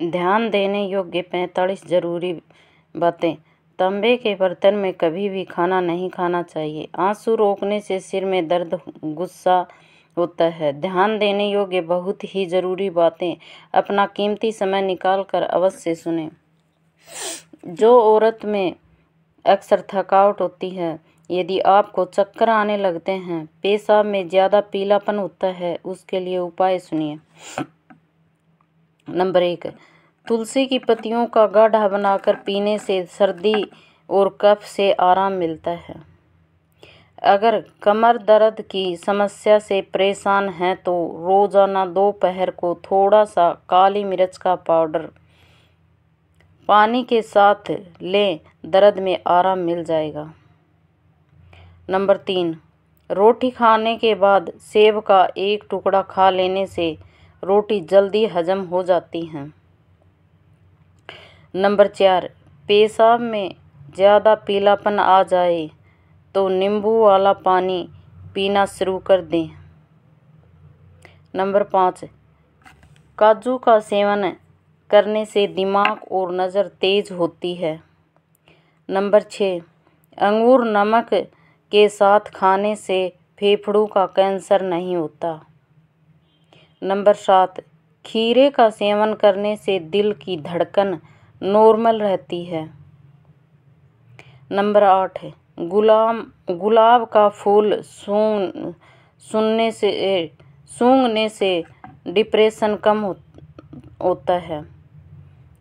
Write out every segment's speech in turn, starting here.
ध्यान देने योग्य पैंतालीस ज़रूरी बातें तांबे के बर्तन में कभी भी खाना नहीं खाना चाहिए आंसू रोकने से सिर में दर्द गुस्सा होता है ध्यान देने योग्य बहुत ही ज़रूरी बातें अपना कीमती समय निकाल कर अवश्य सुने जो औरत में अक्सर थकावट होती है यदि आपको चक्कर आने लगते हैं पेशाब में ज़्यादा पीलापन होता है उसके लिए उपाय सुनिए नंबर एक तुलसी की पत्तियों का गाढ़ा बनाकर पीने से सर्दी और कफ से आराम मिलता है अगर कमर दर्द की समस्या से परेशान हैं तो रोज़ाना दोपहर को थोड़ा सा काली मिर्च का पाउडर पानी के साथ लें दर्द में आराम मिल जाएगा नंबर तीन रोटी खाने के बाद सेब का एक टुकड़ा खा लेने से रोटी जल्दी हजम हो जाती हैं नंबर चार पेशाब में ज़्यादा पीलापन आ जाए तो नींबू वाला पानी पीना शुरू कर दें नंबर पाँच काजू का सेवन करने से दिमाग और नज़र तेज होती है नंबर छः अंगूर नमक के साथ खाने से फेफड़ों का कैंसर नहीं होता नंबर सात खीरे का सेवन करने से दिल की धड़कन नॉर्मल रहती है नंबर आठ गुलाम गुलाब का फूल सूंग सुनने से सूंघने से डिप्रेशन कम हो, होता है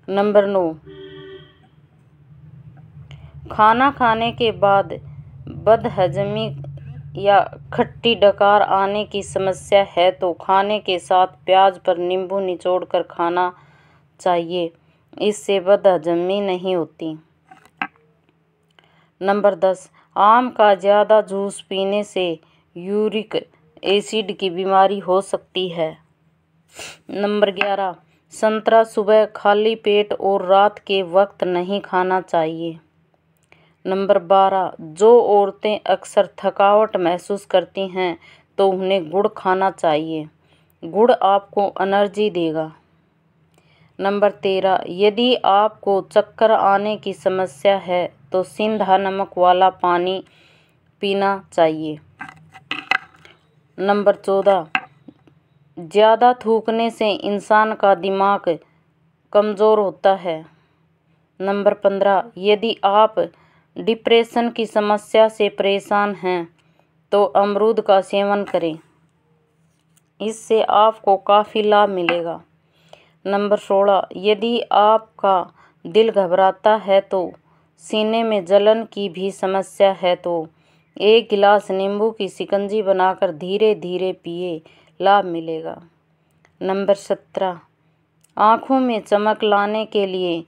नंबर नौ खाना खाने के बाद बदहजमी या खट्टी डकार आने की समस्या है तो खाने के साथ प्याज पर नींबू निचोड़ कर खाना चाहिए इससे बदहजमी नहीं होती नंबर दस आम का ज़्यादा जूस पीने से यूरिक एसिड की बीमारी हो सकती है नंबर ग्यारह संतरा सुबह खाली पेट और रात के वक्त नहीं खाना चाहिए नंबर बारह जो औरतें अक्सर थकावट महसूस करती हैं तो उन्हें गुड़ खाना चाहिए गुड़ आपको एनर्जी देगा नंबर तेरह यदि आपको चक्कर आने की समस्या है तो सिंधा नमक वाला पानी पीना चाहिए नंबर चौदह ज़्यादा थूकने से इंसान का दिमाग कमज़ोर होता है नंबर पंद्रह यदि आप डिप्रेशन की समस्या से परेशान हैं तो अमरूद का सेवन करें इससे आपको काफ़ी लाभ मिलेगा नंबर सोलह यदि आपका दिल घबराता है तो सीने में जलन की भी समस्या है तो एक गिलास नींबू की शिकंजी बनाकर धीरे धीरे पिए लाभ मिलेगा नंबर सत्रह आँखों में चमक लाने के लिए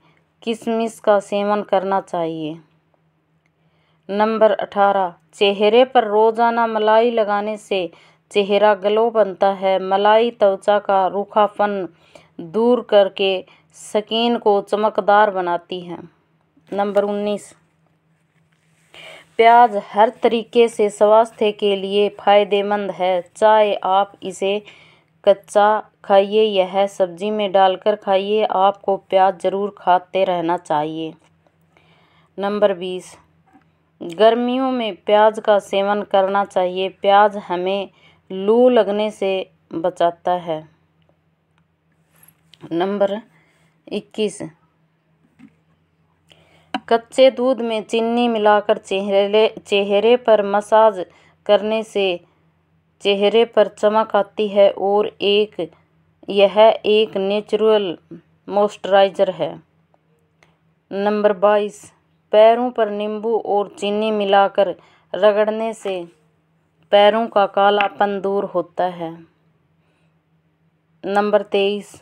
किशमिश का सेवन करना चाहिए नंबर अठारह चेहरे पर रोज़ाना मलाई लगाने से चेहरा ग्लो बनता है मलाई त्वचा का रूखापन दूर करके स्किन को चमकदार बनाती हैं नंबर उन्नीस प्याज हर तरीके से स्वास्थ्य के लिए फायदेमंद है चाहे आप इसे कच्चा खाइए यह सब्जी में डालकर खाइए आपको प्याज ज़रूर खाते रहना चाहिए नंबर बीस गर्मियों में प्याज का सेवन करना चाहिए प्याज हमें लू लगने से बचाता है नंबर इक्कीस कच्चे दूध में चीनी मिलाकर चेहरे चेहरे पर मसाज करने से चेहरे पर चमक आती है और एक यह एक नेचुरल मॉइस्चराइजर है नंबर बाईस पैरों पर नींबू और चीनी मिलाकर रगड़ने से पैरों का कालापन दूर होता है नंबर तेईस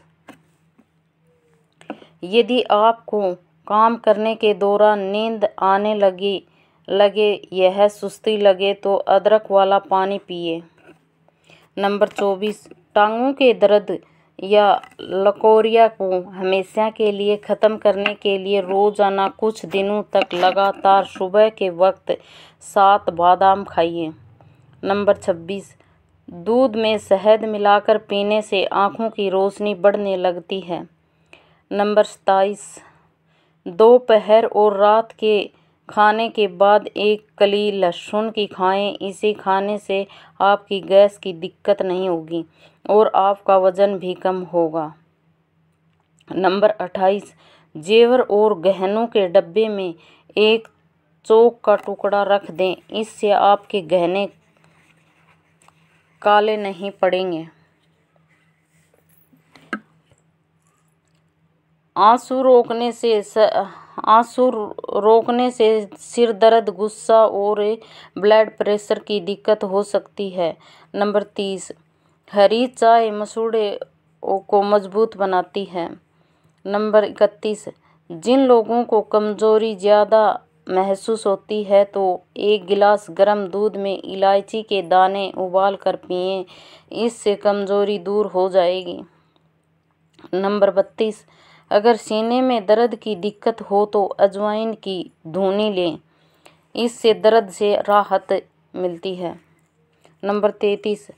यदि आपको काम करने के दौरान नींद आने लगी लगे यह सुस्ती लगे तो अदरक वाला पानी पिए नंबर चौबीस टांगों के दर्द या लकोरिया को हमेशा के लिए ख़त्म करने के लिए रोज़ाना कुछ दिनों तक लगातार सुबह के वक्त सात बादाम खाइए नंबर छब्बीस दूध में शहद मिलाकर पीने से आँखों की रोशनी बढ़ने लगती है नंबर सताईस दोपहर और रात के खाने के बाद एक कली लहसुन की खाएं इसे खाने से आपकी गैस की दिक्कत नहीं होगी और आपका वज़न भी कम होगा नंबर अट्ठाईस जेवर और गहनों के डब्बे में एक चौक का टुकड़ा रख दें इससे आपके गहने काले नहीं पड़ेंगे आंसू रोकने से आंसू रोकने से सिर दर्द गुस्सा और ब्लड प्रेशर की दिक्कत हो सकती है नंबर तीस हरी चाय मसूड़े को मजबूत बनाती है नंबर इकतीस जिन लोगों को कमज़ोरी ज़्यादा महसूस होती है तो एक गिलास गर्म दूध में इलायची के दाने उबाल कर पिए इससे कमज़ोरी दूर हो जाएगी नंबर बत्तीस अगर सीने में दर्द की दिक्कत हो तो अजवाइन की धुनी लें इससे दर्द से राहत मिलती है नंबर तैतीस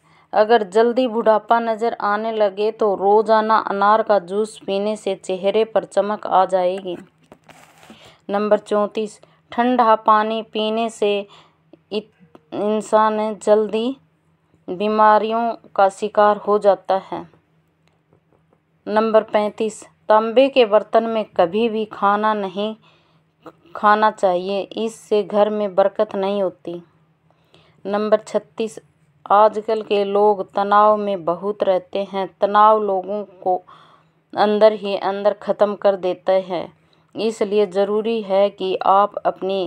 अगर जल्दी बुढ़ापा नज़र आने लगे तो रोज़ाना अनार का जूस पीने से चेहरे पर चमक आ जाएगी नंबर चौंतीस ठंडा पानी पीने से इंसान जल्दी बीमारियों का शिकार हो जाता है नंबर पैंतीस तांबे के बर्तन में कभी भी खाना नहीं खाना चाहिए इससे घर में बरकत नहीं होती नंबर छत्तीस आजकल के लोग तनाव में बहुत रहते हैं तनाव लोगों को अंदर ही अंदर ख़त्म कर देते हैं इसलिए ज़रूरी है कि आप अपनी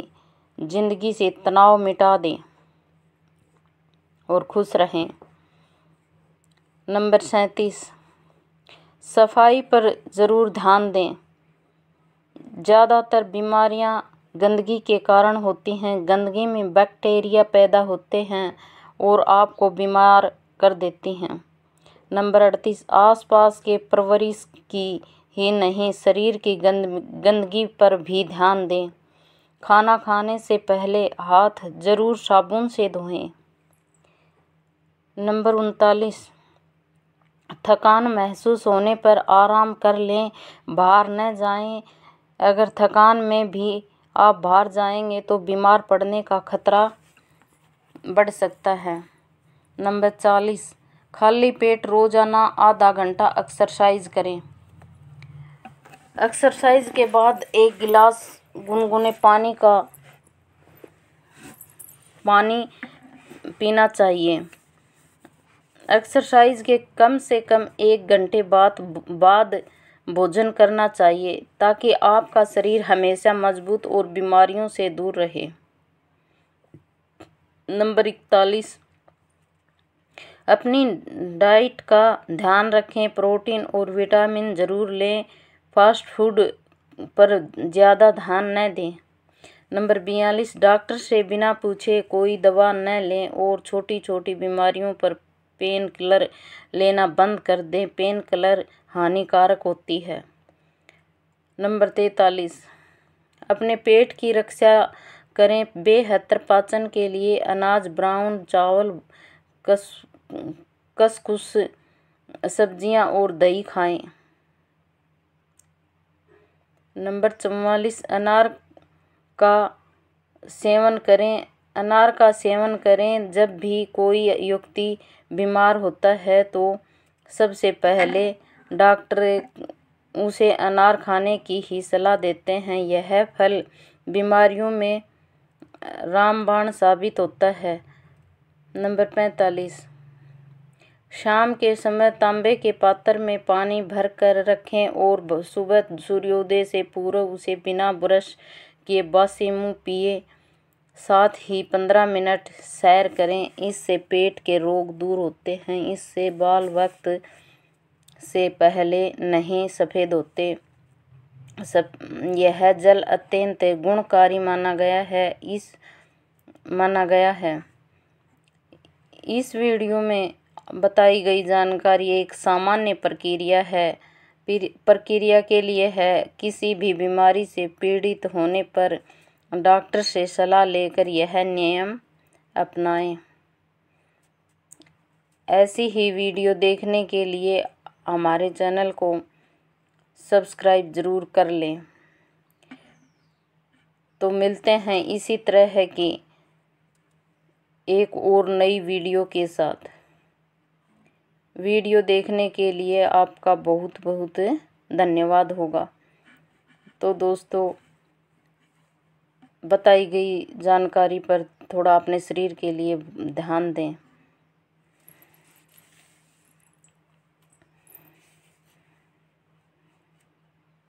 ज़िंदगी से तनाव मिटा दें और खुश रहें नंबर सैंतीस सफाई पर ज़रूर ध्यान दें ज़्यादातर बीमारियाँ गंदगी के कारण होती हैं गंदगी में बैक्टीरिया पैदा होते हैं और आपको बीमार कर देती हैं नंबर अड़तीस आसपास के परवरिश की ही नहीं शरीर की गंद गंदगी पर भी ध्यान दें खाना खाने से पहले हाथ ज़रूर साबुन से धोएं नंबर उनतालीस थकान महसूस होने पर आराम कर लें बाहर न जाएं अगर थकान में भी आप बाहर जाएँगे तो बीमार पड़ने का खतरा बढ़ सकता है नंबर चालीस खाली पेट रोज़ाना आधा घंटा एक्सरसाइज करें एक्सरसाइज के बाद एक गिलास गुनगुने पानी का पानी पीना चाहिए एक्सरसाइज के कम से कम एक घंटे बाद बाद भोजन करना चाहिए ताकि आपका शरीर हमेशा मजबूत और बीमारियों से दूर रहे नंबर इकतालीस अपनी डाइट का ध्यान रखें प्रोटीन और विटामिन ज़रूर लें फास्ट फूड पर ज़्यादा ध्यान न दें नंबर बयालीस डॉक्टर से बिना पूछे कोई दवा न लें और छोटी छोटी बीमारियों पर पेन किलर लेना बंद कर दें पेन किलर हानिकारक होती है नंबर तैतालीस अपने पेट की रक्षा करें बेहतर पाचन के लिए अनाज ब्राउन चावल कस कसकुस सब्जियां और दही खाएं नंबर चवालीस अनार का सेवन करें अनार का सेवन करें जब भी कोई व्यक्ति बीमार होता है तो सबसे पहले डॉक्टर उसे अनार खाने की ही सलाह देते हैं यह फल बीमारियों में रामबाण साबित होता है नंबर पैंतालीस शाम के समय तांबे के पात्र में पानी भर कर रखें और सुबह सूर्योदय से पूर्व उसे बिना ब्रश किए बासी मुँह पिए साथ ही पंद्रह मिनट सैर करें इससे पेट के रोग दूर होते हैं इससे बाल वक्त से पहले नहीं सफ़ेद होते सब यह जल अत्यंत गुणकारी माना गया है इस माना गया है इस वीडियो में बताई गई जानकारी एक सामान्य प्रक्रिया है प्रक्रिया के लिए है किसी भी बीमारी से पीड़ित होने पर डॉक्टर से सलाह लेकर यह नियम अपनाएं ऐसी ही वीडियो देखने के लिए हमारे चैनल को सब्सक्राइब ज़रूर कर लें तो मिलते हैं इसी तरह है कि एक और नई वीडियो के साथ वीडियो देखने के लिए आपका बहुत बहुत धन्यवाद होगा तो दोस्तों बताई गई जानकारी पर थोड़ा अपने शरीर के लिए ध्यान दें